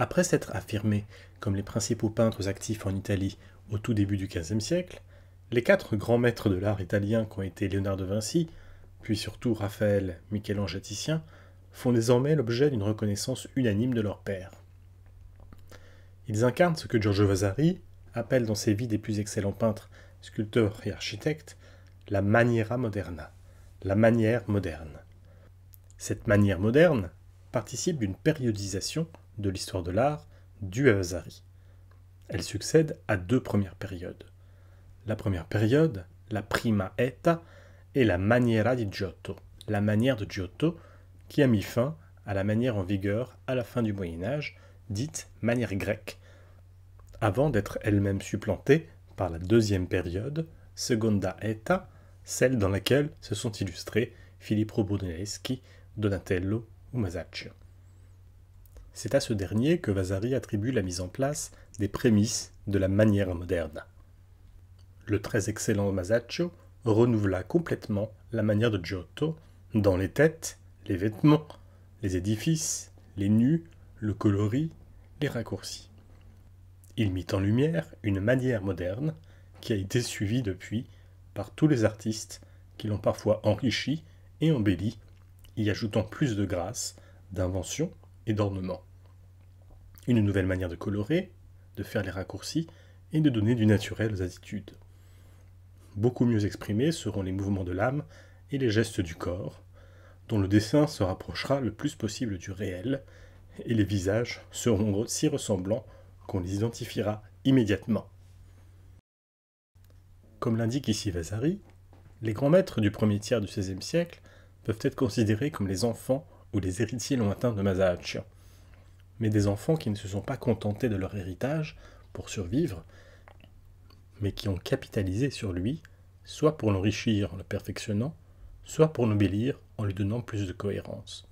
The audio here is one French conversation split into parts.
Après s'être affirmés comme les principaux peintres actifs en Italie au tout début du XVe siècle, les quatre grands maîtres de l'art italien qu'ont été Léonard de Vinci, puis surtout Raphaël, Michel-Ange et Titien, font désormais l'objet d'une reconnaissance unanime de leur père. Ils incarnent ce que Giorgio Vasari appelle dans ses vies des plus excellents peintres, sculpteurs et architectes la maniera moderna, la manière moderne. Cette manière moderne participe d'une périodisation de l'histoire de l'art due à Vasari. Elle succède à deux premières périodes. La première période, la prima eta, est la maniera di Giotto, la manière de Giotto, qui a mis fin à la manière en vigueur à la fin du Moyen Âge, dite manière grecque, avant d'être elle-même supplantée par la deuxième période, seconda eta, celle dans laquelle se sont illustrés Filippo Brunelleschi, Donatello ou Masaccio. C'est à ce dernier que Vasari attribue la mise en place des prémices de la manière moderne. Le très excellent Masaccio renouvela complètement la manière de Giotto dans les têtes, les vêtements, les édifices, les nus, le coloris, les raccourcis. Il mit en lumière une manière moderne qui a été suivie depuis par tous les artistes qui l'ont parfois enrichi et embellie, y ajoutant plus de grâce, d'invention et d'ornement une nouvelle manière de colorer, de faire les raccourcis et de donner du naturel aux attitudes. Beaucoup mieux exprimés seront les mouvements de l'âme et les gestes du corps, dont le dessin se rapprochera le plus possible du réel, et les visages seront si ressemblants qu'on les identifiera immédiatement. Comme l'indique ici Vasari, les grands maîtres du premier tiers du XVIe siècle peuvent être considérés comme les enfants ou les héritiers lointains de Masaccio mais des enfants qui ne se sont pas contentés de leur héritage pour survivre, mais qui ont capitalisé sur lui, soit pour l'enrichir en le perfectionnant, soit pour l'embellir en lui donnant plus de cohérence.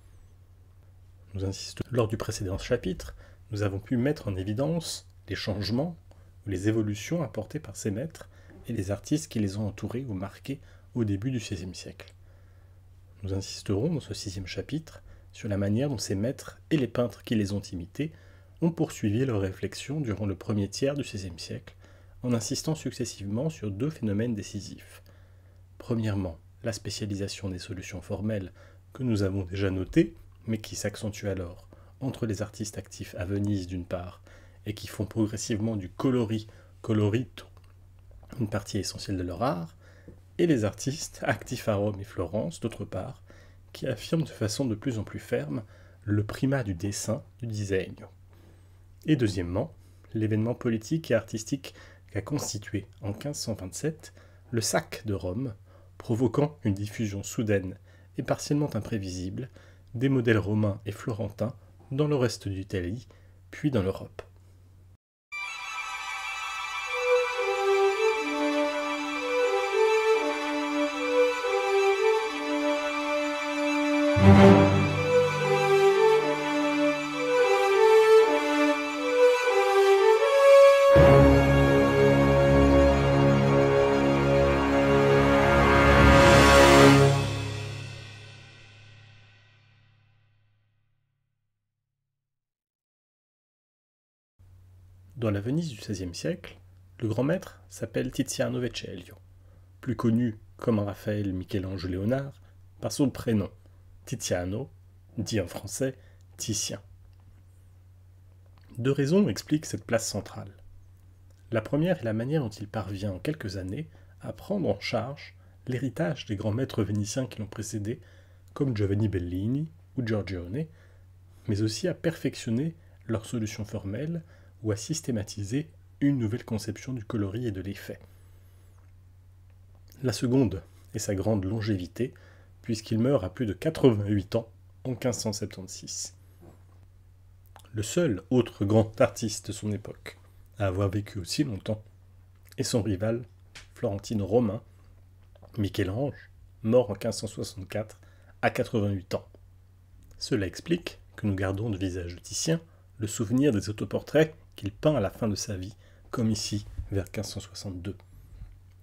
Nous insistons, lors du précédent chapitre, nous avons pu mettre en évidence les changements ou les évolutions apportées par ces maîtres et les artistes qui les ont entourés ou marqués au début du XVIe siècle. Nous insisterons dans ce sixième chapitre sur la manière dont ces maîtres et les peintres qui les ont imités ont poursuivi leurs réflexions durant le premier tiers du XVIe siècle, en insistant successivement sur deux phénomènes décisifs. Premièrement, la spécialisation des solutions formelles que nous avons déjà notées, mais qui s'accentue alors entre les artistes actifs à Venise d'une part, et qui font progressivement du colori, colorito, une partie essentielle de leur art, et les artistes actifs à Rome et Florence d'autre part, qui affirme de façon de plus en plus ferme le primat du dessin, du design. Et deuxièmement, l'événement politique et artistique qu'a constitué en 1527 le sac de Rome, provoquant une diffusion soudaine et partiellement imprévisible des modèles romains et florentins dans le reste d'Italie, puis dans l'Europe. du XVIe siècle, le grand maître s'appelle Tiziano Vecellio, plus connu comme Raphaël Michel-Ange Léonard par son prénom, Tiziano, dit en français Titien. Deux raisons expliquent cette place centrale. La première est la manière dont il parvient en quelques années à prendre en charge l'héritage des grands maîtres vénitiens qui l'ont précédé, comme Giovanni Bellini ou Giorgione, mais aussi à perfectionner leurs solutions formelles ou à systématiser une nouvelle conception du coloris et de l'effet. La seconde est sa grande longévité, puisqu'il meurt à plus de 88 ans en 1576. Le seul autre grand artiste de son époque à avoir vécu aussi longtemps est son rival, Florentine romain, Michel-Ange, mort en 1564 à 88 ans. Cela explique que nous gardons de visage de Titien le souvenir des autoportraits peint à la fin de sa vie, comme ici vers 1562.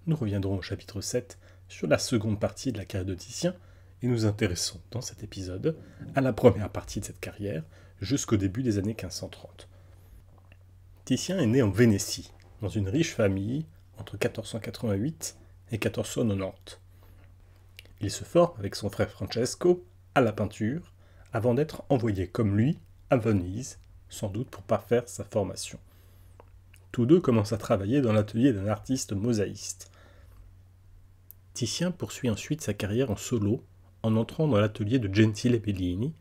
Nous reviendrons au chapitre 7 sur la seconde partie de la carrière de Titien et nous intéressons dans cet épisode à la première partie de cette carrière jusqu'au début des années 1530. Titien est né en Vénétie, dans une riche famille entre 1488 et 1490. Il se forme avec son frère Francesco à la peinture avant d'être envoyé comme lui à Venise sans doute pour parfaire sa formation. Tous deux commencent à travailler dans l'atelier d'un artiste mosaïste. Titien poursuit ensuite sa carrière en solo en entrant dans l'atelier de Gentile Bellini,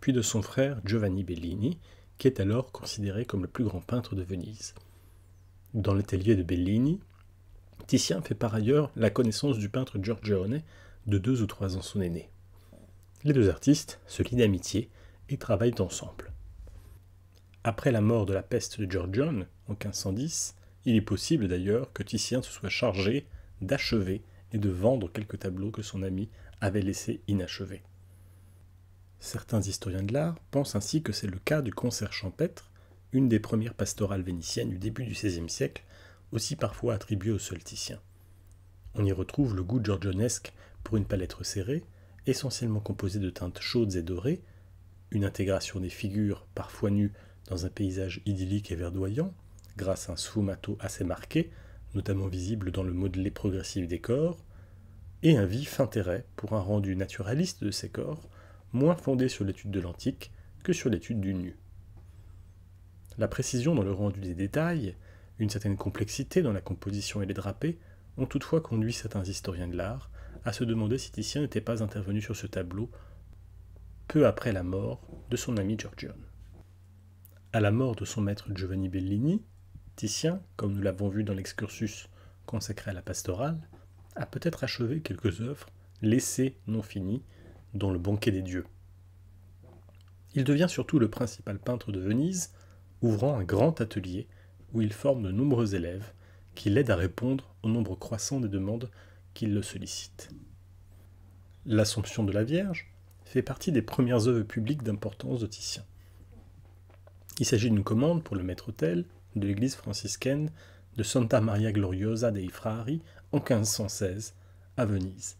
puis de son frère Giovanni Bellini, qui est alors considéré comme le plus grand peintre de Venise. Dans l'atelier de Bellini, Titien fait par ailleurs la connaissance du peintre Giorgione, de deux ou trois ans son aîné. Les deux artistes se lient d'amitié et travaillent ensemble. Après la mort de la peste de Giorgione en 1510, il est possible d'ailleurs que Titien se soit chargé d'achever et de vendre quelques tableaux que son ami avait laissés inachevés. Certains historiens de l'art pensent ainsi que c'est le cas du concert champêtre, une des premières pastorales vénitiennes du début du XVIe siècle, aussi parfois attribuée au seul Titien. On y retrouve le goût georgionesque pour une palette serrée, essentiellement composée de teintes chaudes et dorées, une intégration des figures parfois nues dans un paysage idyllique et verdoyant, grâce à un sfumato assez marqué, notamment visible dans le modelé progressif des corps, et un vif intérêt pour un rendu naturaliste de ces corps, moins fondé sur l'étude de l'antique que sur l'étude du nu. La précision dans le rendu des détails, une certaine complexité dans la composition et les drapés, ont toutefois conduit certains historiens de l'art à se demander si Titien n'était pas intervenu sur ce tableau peu après la mort de son ami Giorgione. À la mort de son maître Giovanni Bellini, Titien, comme nous l'avons vu dans l'excursus consacré à la pastorale, a peut-être achevé quelques œuvres laissées non finies dans le banquet des dieux. Il devient surtout le principal peintre de Venise, ouvrant un grand atelier où il forme de nombreux élèves qui l'aident à répondre au nombre croissant des demandes qu'il le sollicitent. L'Assomption de la Vierge fait partie des premières œuvres publiques d'importance de Titien. Il s'agit d'une commande pour le maître-autel de l'église franciscaine de Santa Maria Gloriosa dei Frari en 1516 à Venise.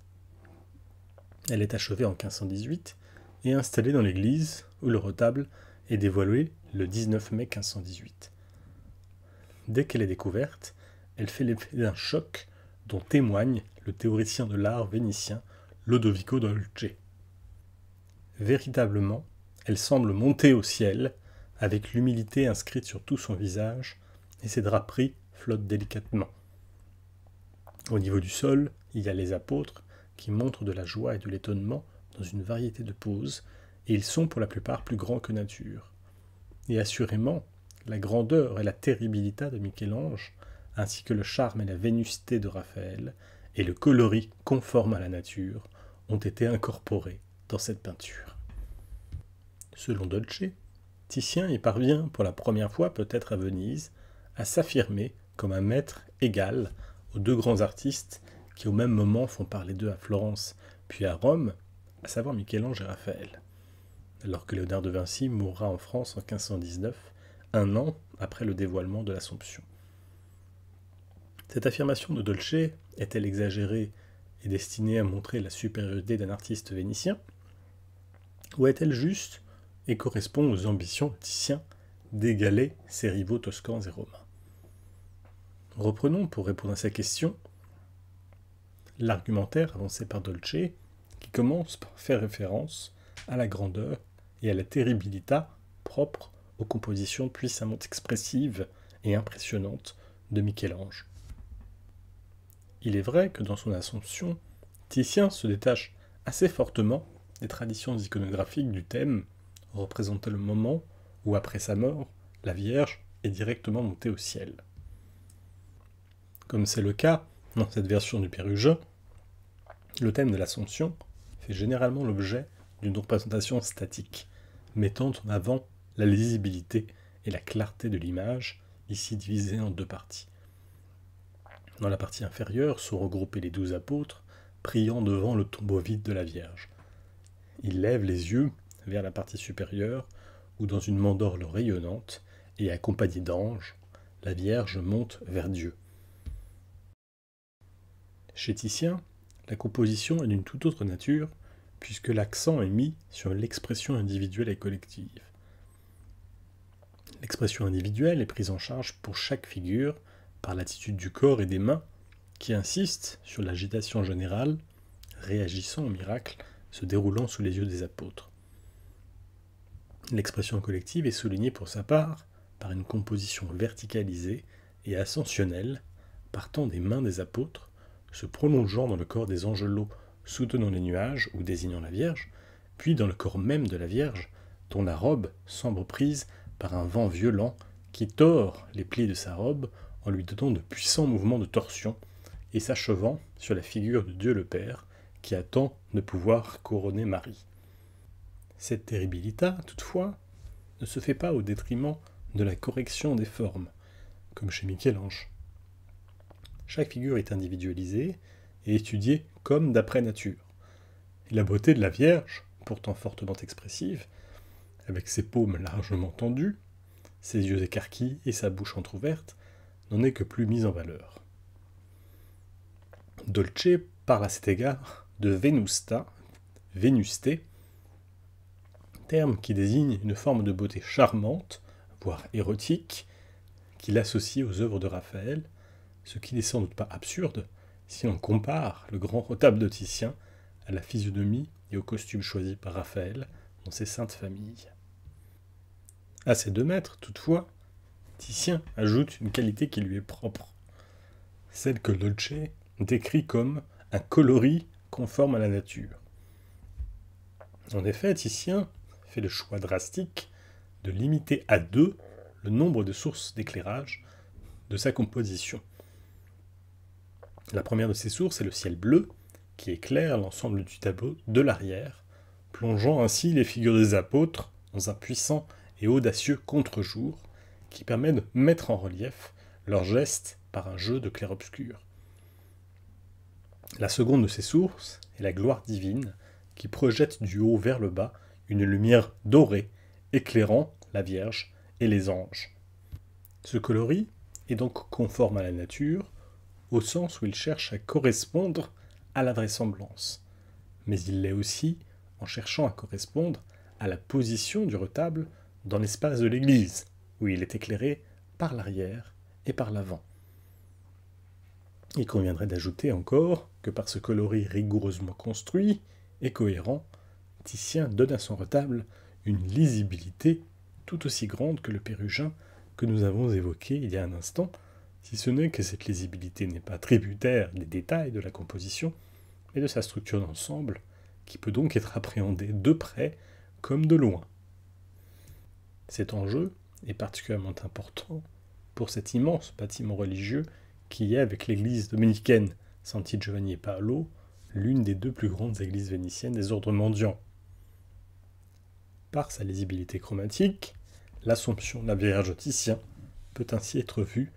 Elle est achevée en 1518 et installée dans l'église où le retable est dévoilé le 19 mai 1518. Dès qu'elle est découverte, elle fait l'effet d'un choc dont témoigne le théoricien de l'art vénitien Lodovico Dolce. Véritablement, elle semble monter au ciel avec l'humilité inscrite sur tout son visage, et ses draperies flottent délicatement. Au niveau du sol, il y a les apôtres, qui montrent de la joie et de l'étonnement dans une variété de poses, et ils sont pour la plupart plus grands que nature. Et assurément, la grandeur et la terribilité de Michel-Ange, ainsi que le charme et la vénusité de Raphaël, et le coloris conforme à la nature, ont été incorporés dans cette peinture. Selon Dolce, et parvient pour la première fois peut-être à Venise à s'affirmer comme un maître égal aux deux grands artistes qui au même moment font parler d'eux à Florence puis à Rome, à savoir Michel-Ange et Raphaël. Alors que Léonard de Vinci mourra en France en 1519, un an après le dévoilement de l'Assomption. Cette affirmation de Dolce est-elle exagérée et destinée à montrer la supériorité d'un artiste vénitien Ou est-elle juste et correspond aux ambitions Titien d'égaler ses rivaux toscans et romains. Reprenons pour répondre à sa question l'argumentaire avancé par Dolce qui commence par faire référence à la grandeur et à la terribilità propre aux compositions puissamment expressives et impressionnantes de Michel-Ange. Il est vrai que dans son Assomption, Titien se détache assez fortement des traditions iconographiques du thème représentait le moment où, après sa mort, la Vierge est directement montée au ciel. Comme c'est le cas dans cette version du Pérugin, le thème de l'Assomption fait généralement l'objet d'une représentation statique, mettant en avant la lisibilité et la clarté de l'image, ici divisée en deux parties. Dans la partie inférieure sont regroupés les douze apôtres, priant devant le tombeau vide de la Vierge. Ils lèvent les yeux vers la partie supérieure, ou dans une mandorle rayonnante, et accompagnée d'anges, la Vierge monte vers Dieu. Chez Titien, la composition est d'une toute autre nature, puisque l'accent est mis sur l'expression individuelle et collective. L'expression individuelle est prise en charge pour chaque figure par l'attitude du corps et des mains, qui insiste sur l'agitation générale, réagissant au miracle se déroulant sous les yeux des apôtres. L'expression collective est soulignée pour sa part par une composition verticalisée et ascensionnelle, partant des mains des apôtres, se prolongeant dans le corps des angelots soutenant les nuages ou désignant la Vierge, puis dans le corps même de la Vierge, dont la robe semble prise par un vent violent qui tord les plis de sa robe en lui donnant de puissants mouvements de torsion et s'achevant sur la figure de Dieu le Père qui attend de pouvoir couronner Marie. Cette terribilita, toutefois, ne se fait pas au détriment de la correction des formes, comme chez Michel-Ange. Chaque figure est individualisée et étudiée comme d'après nature. Et la beauté de la Vierge, pourtant fortement expressive, avec ses paumes largement tendues, ses yeux écarquillés et sa bouche entr'ouverte, n'en est que plus mise en valeur. Dolce parle à cet égard de Venusta, Vénusté, qui désigne une forme de beauté charmante, voire érotique, qu'il associe aux œuvres de Raphaël, ce qui n'est sans doute pas absurde si l'on compare le grand retable de Titien à la physionomie et au costume choisi par Raphaël dans ses saintes familles. À ces deux maîtres, toutefois, Titien ajoute une qualité qui lui est propre, celle que Dolce décrit comme un coloris conforme à la nature. En effet, Titien fait le choix drastique de limiter à deux le nombre de sources d'éclairage de sa composition. La première de ces sources est le ciel bleu, qui éclaire l'ensemble du tableau de l'arrière, plongeant ainsi les figures des apôtres dans un puissant et audacieux contre-jour qui permet de mettre en relief leurs gestes par un jeu de clair-obscur. La seconde de ces sources est la gloire divine qui projette du haut vers le bas une lumière dorée éclairant la Vierge et les anges. Ce coloris est donc conforme à la nature, au sens où il cherche à correspondre à la vraisemblance, mais il l'est aussi en cherchant à correspondre à la position du retable dans l'espace de l'église, où il est éclairé par l'arrière et par l'avant. Il conviendrait d'ajouter encore que par ce coloris rigoureusement construit et cohérent, donne à son retable une lisibilité tout aussi grande que le pérugin que nous avons évoqué il y a un instant, si ce n'est que cette lisibilité n'est pas tributaire des détails de la composition, mais de sa structure d'ensemble, qui peut donc être appréhendée de près comme de loin. Cet enjeu est particulièrement important pour cet immense bâtiment religieux qui est, avec l'église dominicaine Santi Giovanni Paolo, l'une des deux plus grandes églises vénitiennes des ordres mendiants, par sa lisibilité chromatique, l'Assomption, de la Vierge Titien, peut ainsi être vue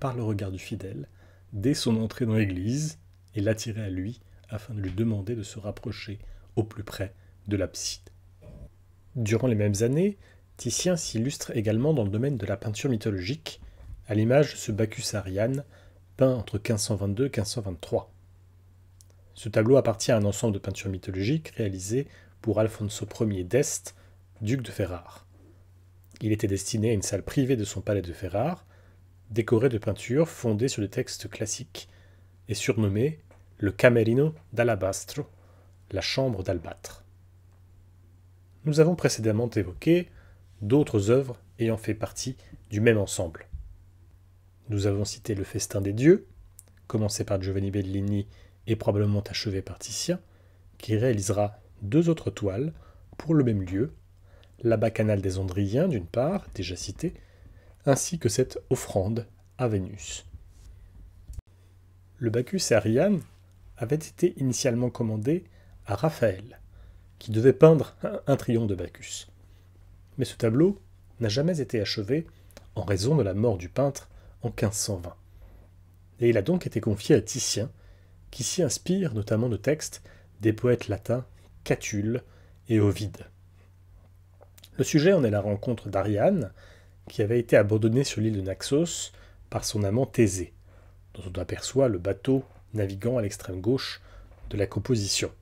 par le regard du fidèle dès son entrée dans l'église et l'attirer à lui afin de lui demander de se rapprocher au plus près de l'abside. Durant les mêmes années, Titien s'illustre également dans le domaine de la peinture mythologique, à l'image de ce Bacchus Ariane, peint entre 1522 et 1523. Ce tableau appartient à un ensemble de peintures mythologiques réalisées pour Alfonso Ier d'Este duc de Ferrare. Il était destiné à une salle privée de son palais de Ferrare, décorée de peintures fondées sur des textes classiques et surnommée le Camerino d'Alabastro, la chambre d'albâtre. Nous avons précédemment évoqué d'autres œuvres ayant fait partie du même ensemble. Nous avons cité le Festin des dieux, commencé par Giovanni Bellini et probablement achevé par Titien, qui réalisera deux autres toiles pour le même lieu la bacchanale des Andriens, d'une part, déjà citée, ainsi que cette offrande à Vénus. Le Bacchus Ariane avait été initialement commandé à Raphaël, qui devait peindre un triomphe de Bacchus. Mais ce tableau n'a jamais été achevé en raison de la mort du peintre en 1520. Et il a donc été confié à Titien, qui s'y inspire notamment de textes des poètes latins Catulle et Ovide. Le sujet en est la rencontre d'Ariane, qui avait été abandonnée sur l'île de Naxos par son amant Thésée, dont on aperçoit le bateau naviguant à l'extrême gauche de la composition,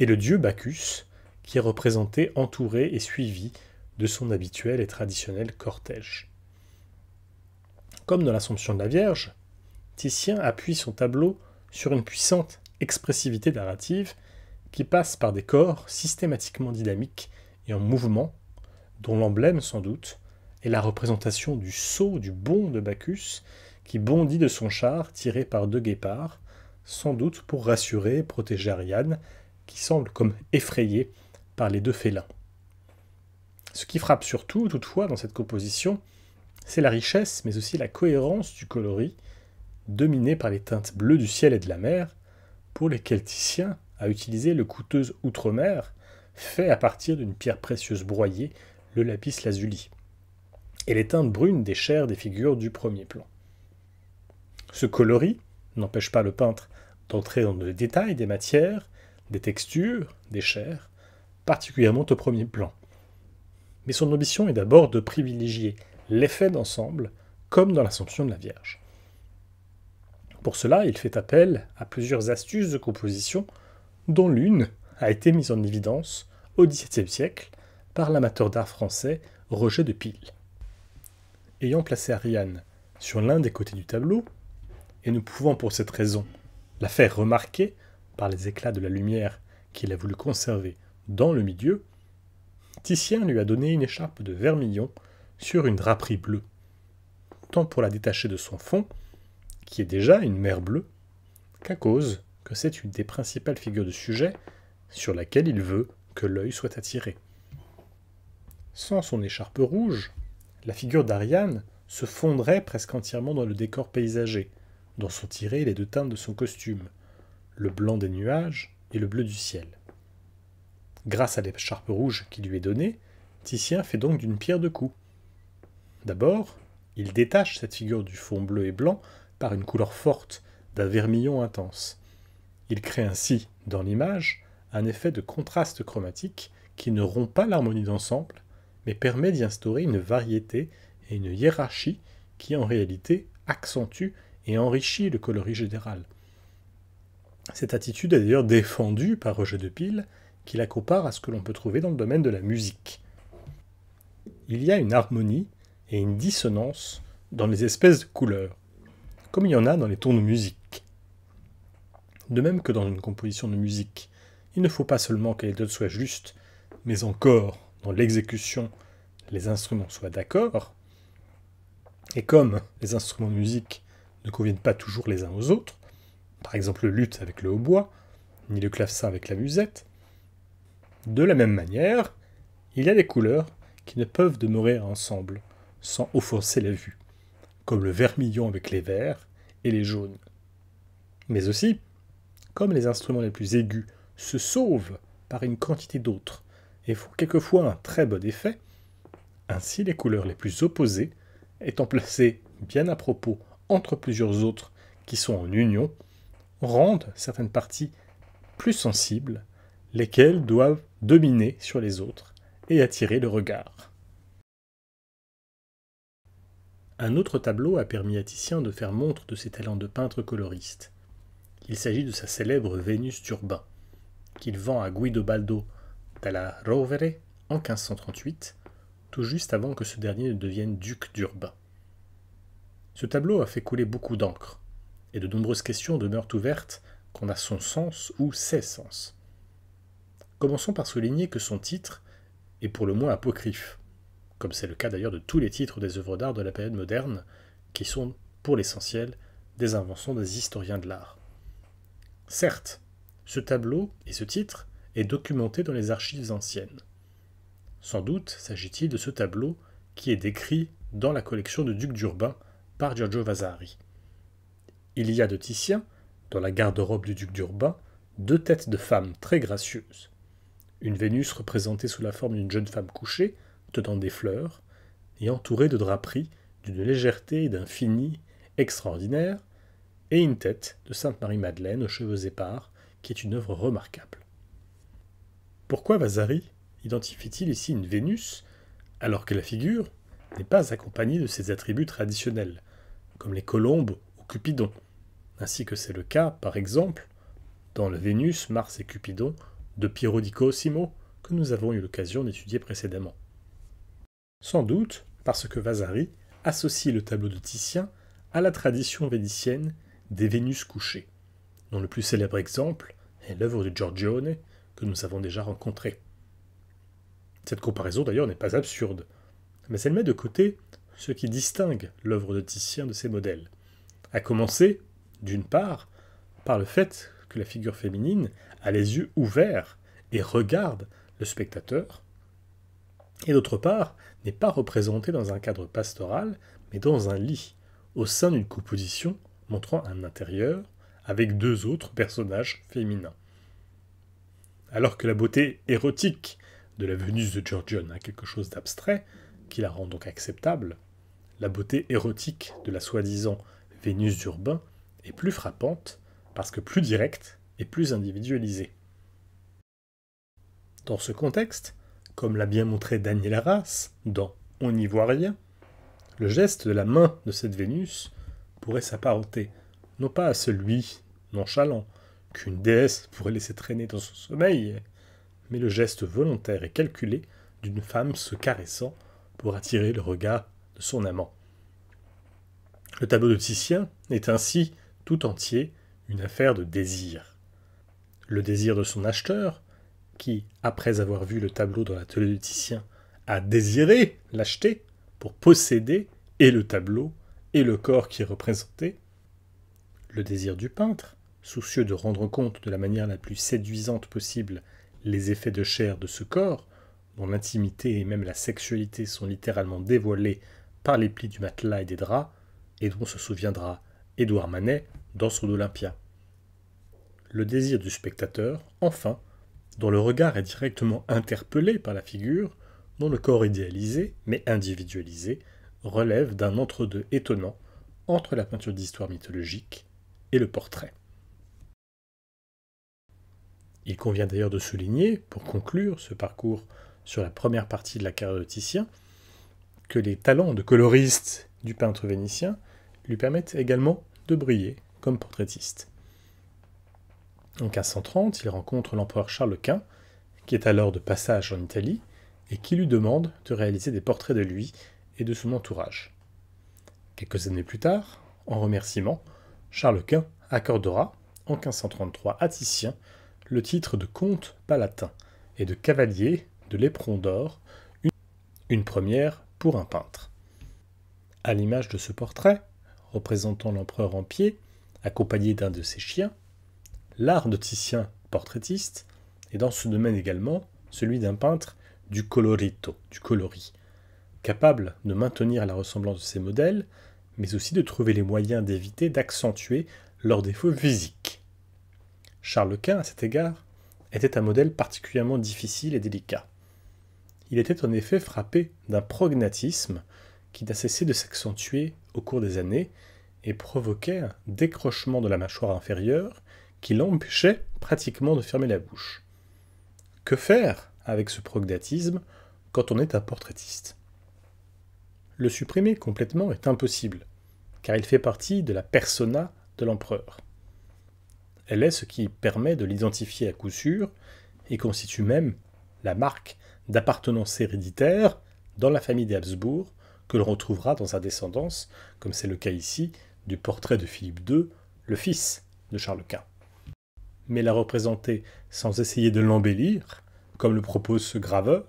et le dieu Bacchus, qui est représenté entouré et suivi de son habituel et traditionnel cortège. Comme dans l'Assomption de la Vierge, Titien appuie son tableau sur une puissante expressivité narrative qui passe par des corps systématiquement dynamiques et en mouvement, dont l'emblème sans doute est la représentation du saut du bond de Bacchus qui bondit de son char tiré par deux guépards, sans doute pour rassurer et protéger Ariane, qui semble comme effrayée par les deux félins. Ce qui frappe surtout, toutefois, dans cette composition, c'est la richesse, mais aussi la cohérence du coloris, dominé par les teintes bleues du ciel et de la mer, pour les Celticiens, à utiliser le coûteux outre-mer, fait à partir d'une pierre précieuse broyée, le lapis lazuli, et les teintes brunes des chairs des figures du premier plan. Ce coloris n'empêche pas le peintre d'entrer dans le détail des matières, des textures, des chairs, particulièrement au premier plan. Mais son ambition est d'abord de privilégier l'effet d'ensemble, comme dans l'Assomption de la Vierge. Pour cela, il fait appel à plusieurs astuces de composition, dont l'une a été mise en évidence au XVIIe siècle par l'amateur d'art français Roger de Pile. Ayant placé Ariane sur l'un des côtés du tableau, et ne pouvant pour cette raison la faire remarquer par les éclats de la lumière qu'il a voulu conserver dans le milieu, Titien lui a donné une écharpe de vermillon sur une draperie bleue, tant pour la détacher de son fond, qui est déjà une mer bleue, qu'à cause que c'est une des principales figures de sujet sur laquelle il veut que l'œil soit attiré. Sans son écharpe rouge, la figure d'Ariane se fondrait presque entièrement dans le décor paysager, dont sont tirées les deux teintes de son costume, le blanc des nuages et le bleu du ciel. Grâce à l'écharpe rouge qui lui est donnée, Titien fait donc d'une pierre deux coups. D'abord, il détache cette figure du fond bleu et blanc par une couleur forte, d'un vermillon intense. Il crée ainsi, dans l'image, un effet de contraste chromatique qui ne rompt pas l'harmonie d'ensemble, mais permet d'y instaurer une variété et une hiérarchie qui en réalité accentue et enrichit le coloris général. Cette attitude est d'ailleurs défendue par Roger de Pile, qui la compare à ce que l'on peut trouver dans le domaine de la musique. Il y a une harmonie et une dissonance dans les espèces de couleurs, comme il y en a dans les tons de musique. De même que dans une composition de musique, il ne faut pas seulement que les notes soient justes, mais encore, dans l'exécution, les instruments soient d'accord. Et comme les instruments de musique ne conviennent pas toujours les uns aux autres, par exemple le luth avec le hautbois, ni le clavecin avec la musette, de la même manière, il y a des couleurs qui ne peuvent demeurer ensemble sans offenser la vue, comme le vermillon avec les verts et les jaunes. Mais aussi, comme les instruments les plus aigus se sauvent par une quantité d'autres et font quelquefois un très bon effet, ainsi les couleurs les plus opposées, étant placées bien à propos entre plusieurs autres qui sont en union, rendent certaines parties plus sensibles, lesquelles doivent dominer sur les autres et attirer le regard. Un autre tableau a permis à Titien de faire montre de ses talents de peintre coloriste. Il s'agit de sa célèbre Vénus d'Urbain qu'il vend à Guidobaldo della Rovere en 1538, tout juste avant que ce dernier ne devienne duc d'Urbain. Ce tableau a fait couler beaucoup d'encre, et de nombreuses questions demeurent ouvertes qu'on a son sens ou ses sens. Commençons par souligner que son titre est pour le moins apocryphe, comme c'est le cas d'ailleurs de tous les titres des œuvres d'art de la période moderne, qui sont, pour l'essentiel, des inventions des historiens de l'art. Certes, ce tableau et ce titre est documenté dans les archives anciennes. Sans doute s'agit-il de ce tableau qui est décrit dans la collection de Duc d'Urbain par Giorgio Vasari. Il y a de Titien, dans la garde-robe du Duc d'Urbain, deux têtes de femmes très gracieuses. Une Vénus représentée sous la forme d'une jeune femme couchée, tenant des fleurs, et entourée de draperies d'une légèreté et d'un fini extraordinaire, et une tête de Sainte Marie-Madeleine aux cheveux épars, qui est une œuvre remarquable. Pourquoi Vasari identifie-t-il ici une Vénus alors que la figure n'est pas accompagnée de ses attributs traditionnels, comme les colombes ou Cupidon, ainsi que c'est le cas, par exemple, dans le Vénus, Mars et Cupidon de Pierodico di que nous avons eu l'occasion d'étudier précédemment. Sans doute parce que Vasari associe le tableau de Titien à la tradition vénitienne des Vénus couchées dont le plus célèbre exemple est l'œuvre de Giorgione que nous avons déjà rencontrée. Cette comparaison d'ailleurs n'est pas absurde, mais elle met de côté ce qui distingue l'œuvre de Titien de ses modèles, à commencer, d'une part, par le fait que la figure féminine a les yeux ouverts et regarde le spectateur, et d'autre part, n'est pas représentée dans un cadre pastoral, mais dans un lit, au sein d'une composition montrant un intérieur avec deux autres personnages féminins. Alors que la beauté érotique de la Vénus de Giorgione a quelque chose d'abstrait, qui la rend donc acceptable, la beauté érotique de la soi-disant Vénus d'Urbain est plus frappante parce que plus directe et plus individualisée. Dans ce contexte, comme l'a bien montré Daniel Arras dans On n'y voit rien, le geste de la main de cette Vénus pourrait s'apparenter non pas à celui, nonchalant, qu'une déesse pourrait laisser traîner dans son sommeil, mais le geste volontaire et calculé d'une femme se caressant pour attirer le regard de son amant. Le tableau de Titien est ainsi tout entier une affaire de désir. Le désir de son acheteur, qui, après avoir vu le tableau dans l'atelier de Titien, a désiré l'acheter pour posséder et le tableau et le corps qui est représenté, le désir du peintre, soucieux de rendre compte de la manière la plus séduisante possible les effets de chair de ce corps, dont l'intimité et même la sexualité sont littéralement dévoilés par les plis du matelas et des draps, et dont se souviendra Édouard Manet dans son Olympia. Le désir du spectateur, enfin, dont le regard est directement interpellé par la figure, dont le corps idéalisé, mais individualisé, relève d'un entre-deux étonnant entre la peinture d'histoire mythologique le portrait. Il convient d'ailleurs de souligner, pour conclure ce parcours sur la première partie de la carrière de Titien, que les talents de coloriste du peintre vénitien lui permettent également de briller comme portraitiste. En 1530, il rencontre l'empereur Charles Quint, qui est alors de passage en Italie, et qui lui demande de réaliser des portraits de lui et de son entourage. Quelques années plus tard, en remerciement, Charles Quint accordera, en 1533 à Titien, le titre de comte palatin et de cavalier de l'éperon d'or, une, première pour un peintre. À l'image de ce portrait, représentant l'empereur en pied, accompagné d'un de ses chiens, l'art de Titien portraitiste est dans ce domaine également celui d'un peintre du colorito, du coloris, capable de maintenir la ressemblance de ses modèles, mais aussi de trouver les moyens d'éviter d'accentuer leurs défauts physiques. Charles Quint, à cet égard, était un modèle particulièrement difficile et délicat. Il était en effet frappé d'un prognatisme qui n'a cessé de s'accentuer au cours des années et provoquait un décrochement de la mâchoire inférieure qui l'empêchait pratiquement de fermer la bouche. Que faire avec ce prognatisme quand on est un portraitiste le supprimer complètement est impossible, car il fait partie de la persona de l'empereur. Elle est ce qui permet de l'identifier à coup sûr et constitue même la marque d'appartenance héréditaire dans la famille des Habsbourg que l'on retrouvera dans sa descendance, comme c'est le cas ici du portrait de Philippe II, le fils de Charles Quint. Mais la représenter sans essayer de l'embellir, comme le propose ce graveur,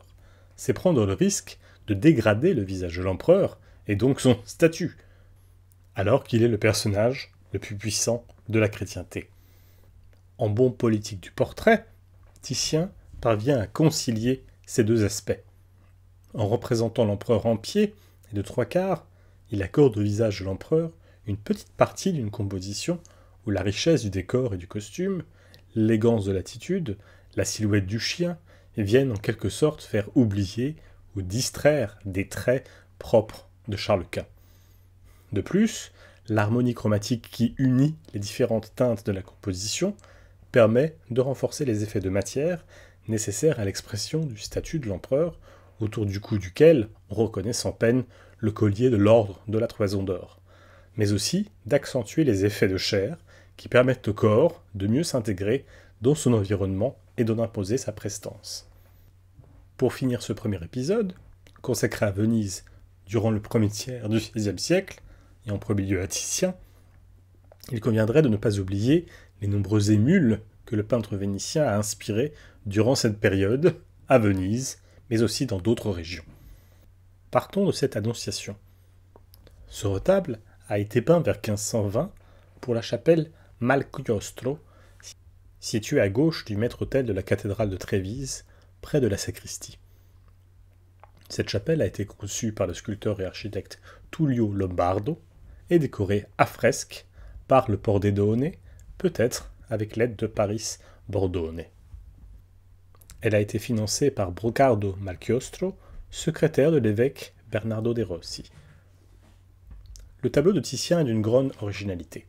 c'est prendre le risque de dégrader le visage de l'empereur, et donc son statut, alors qu'il est le personnage le plus puissant de la chrétienté. En bon politique du portrait, Titien parvient à concilier ces deux aspects. En représentant l'empereur en pied et de trois quarts, il accorde au visage de l'empereur une petite partie d'une composition où la richesse du décor et du costume, l'élégance de l'attitude, la silhouette du chien viennent en quelque sorte faire oublier ou distraire des traits propres de Charles Quint. De plus, l'harmonie chromatique qui unit les différentes teintes de la composition permet de renforcer les effets de matière nécessaires à l'expression du statut de l'empereur, autour du cou duquel on reconnaît sans peine le collier de l'ordre de la Troison d'Or, mais aussi d'accentuer les effets de chair qui permettent au corps de mieux s'intégrer dans son environnement et d'en imposer sa prestance. Pour finir ce premier épisode, consacré à Venise durant le premier tiers du XVIe siècle, et en premier lieu à Titien, il conviendrait de ne pas oublier les nombreux émules que le peintre vénitien a inspirées durant cette période, à Venise, mais aussi dans d'autres régions. Partons de cette annonciation. Ce retable a été peint vers 1520 pour la chapelle Malchiostro, située à gauche du maître-autel de la cathédrale de Trévise, près de la sacristie. Cette chapelle a été conçue par le sculpteur et architecte Tullio Lombardo et décorée à fresque par le Pordenone, peut-être avec l'aide de Paris Bordone. Elle a été financée par Brocardo Malchiostro, secrétaire de l'évêque Bernardo de Rossi. Le tableau de Titien est d'une grande originalité.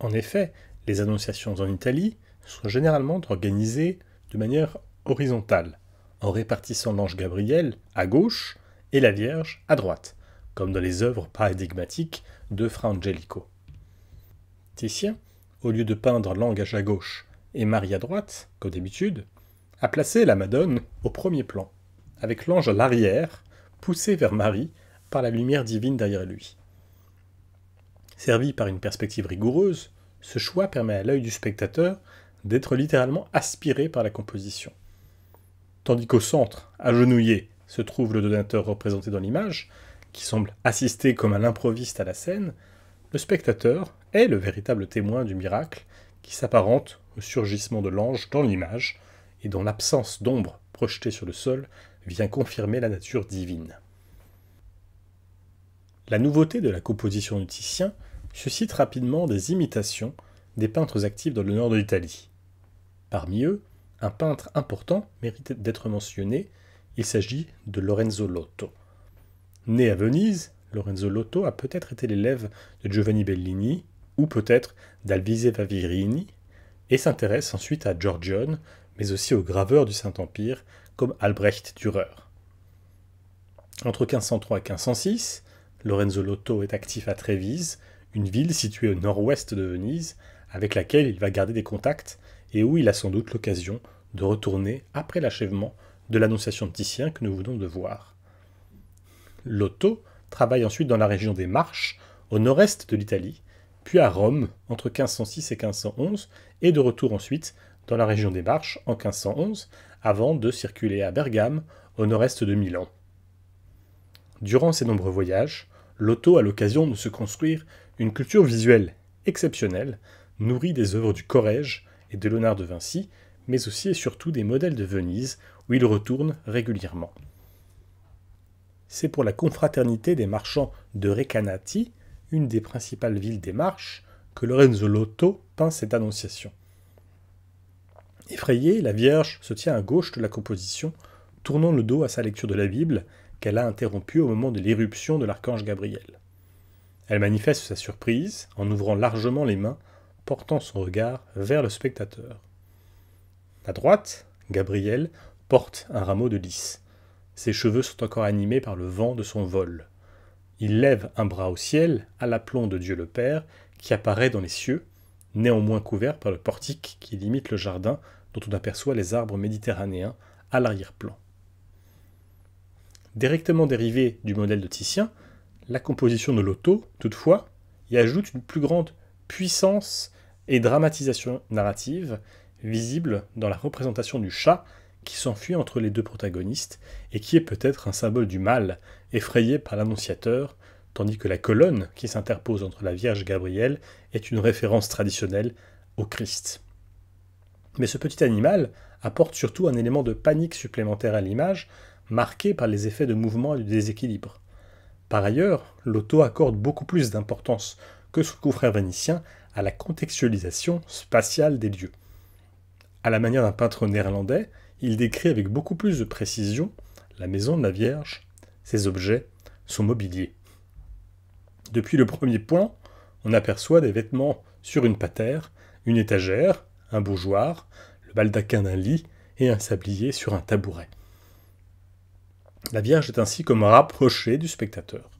En effet, les annonciations en Italie sont généralement organisées de manière horizontale, en répartissant l'ange Gabriel à gauche et la Vierge à droite, comme dans les œuvres paradigmatiques de Fra Angelico. Titien, au lieu de peindre l'ange à gauche et Marie à droite, comme d'habitude, a placé la Madone au premier plan, avec l'ange à l'arrière, poussé vers Marie par la lumière divine derrière lui. Servi par une perspective rigoureuse, ce choix permet à l'œil du spectateur d'être littéralement aspiré par la composition tandis qu'au centre, agenouillé, se trouve le donateur représenté dans l'image, qui semble assister comme un l'improviste à la scène, le spectateur est le véritable témoin du miracle qui s'apparente au surgissement de l'ange dans l'image et dont l'absence d'ombre projetée sur le sol vient confirmer la nature divine. La nouveauté de la composition du Titien suscite rapidement des imitations des peintres actifs dans le nord de l'Italie. Parmi eux, un peintre important mérite d'être mentionné, il s'agit de Lorenzo Lotto. Né à Venise, Lorenzo Lotto a peut-être été l'élève de Giovanni Bellini ou peut-être d'Alvise Vavirini et s'intéresse ensuite à Giorgione, mais aussi aux graveurs du Saint-Empire comme Albrecht Dürer. Entre 1503 et 1506, Lorenzo Lotto est actif à Trévise, une ville située au nord-ouest de Venise, avec laquelle il va garder des contacts et où il a sans doute l'occasion de retourner après l'achèvement de l'annonciation de Titien que nous venons de voir. Lotto travaille ensuite dans la région des Marches, au nord-est de l'Italie, puis à Rome entre 1506 et 1511, et de retour ensuite dans la région des Marches en 1511, avant de circuler à Bergame, au nord-est de Milan. Durant ses nombreux voyages, Lotto a l'occasion de se construire une culture visuelle exceptionnelle, nourrie des œuvres du Corrège et de Léonard de Vinci, mais aussi et surtout des modèles de Venise, où il retourne régulièrement. C'est pour la confraternité des marchands de Recanati, une des principales villes des Marches, que Lorenzo Lotto peint cette annonciation. Effrayée, la Vierge se tient à gauche de la composition, tournant le dos à sa lecture de la Bible, qu'elle a interrompue au moment de l'éruption de l'archange Gabriel. Elle manifeste sa surprise en ouvrant largement les mains, portant son regard vers le spectateur. À droite, Gabriel porte un rameau de lys. Ses cheveux sont encore animés par le vent de son vol. Il lève un bras au ciel, à l'aplomb de Dieu le Père, qui apparaît dans les cieux, néanmoins couvert par le portique qui limite le jardin dont on aperçoit les arbres méditerranéens à l'arrière-plan. Directement dérivé du modèle de Titien, la composition de Lotto, toutefois, y ajoute une plus grande puissance et dramatisation narrative visible dans la représentation du chat qui s'enfuit entre les deux protagonistes et qui est peut-être un symbole du mal, effrayé par l'annonciateur, tandis que la colonne qui s'interpose entre la Vierge Gabrielle est une référence traditionnelle au Christ. Mais ce petit animal apporte surtout un élément de panique supplémentaire à l'image, marqué par les effets de mouvement et de déséquilibre. Par ailleurs, l'auto accorde beaucoup plus d'importance que son confrère vénitien à la contextualisation spatiale des lieux. À la manière d'un peintre néerlandais, il décrit avec beaucoup plus de précision la maison de la Vierge, ses objets, son mobilier. Depuis le premier point, on aperçoit des vêtements sur une patère, une étagère, un bougeoir, le baldaquin d'un lit et un sablier sur un tabouret. La Vierge est ainsi comme rapprochée du spectateur.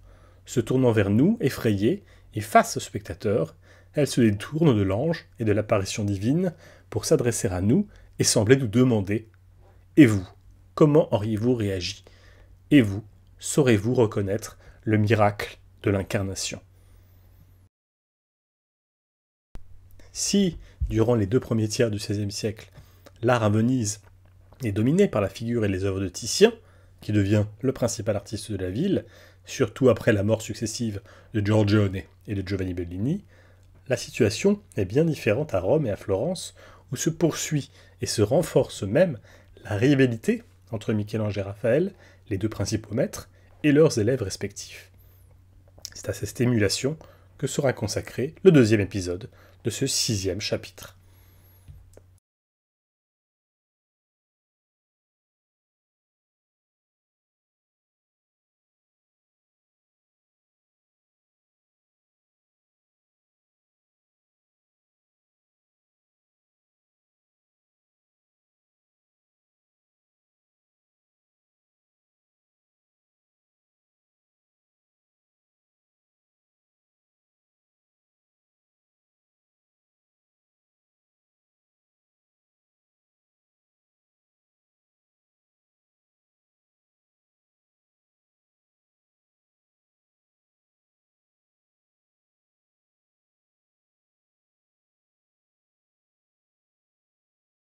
Se tournant vers nous, effrayée, et face au spectateur, elle se détourne de l'ange et de l'apparition divine pour s'adresser à nous et sembler nous demander Et vous, comment auriez-vous réagi Et vous, saurez-vous reconnaître le miracle de l'incarnation Si, durant les deux premiers tiers du XVIe siècle, l'art à Venise est dominé par la figure et les œuvres de Titien, qui devient le principal artiste de la ville, surtout après la mort successive de Giorgione et de Giovanni Bellini, la situation est bien différente à Rome et à Florence, où se poursuit et se renforce même la rivalité entre Michel-Ange et Raphaël, les deux principaux maîtres, et leurs élèves respectifs. C'est à cette émulation que sera consacré le deuxième épisode de ce sixième chapitre.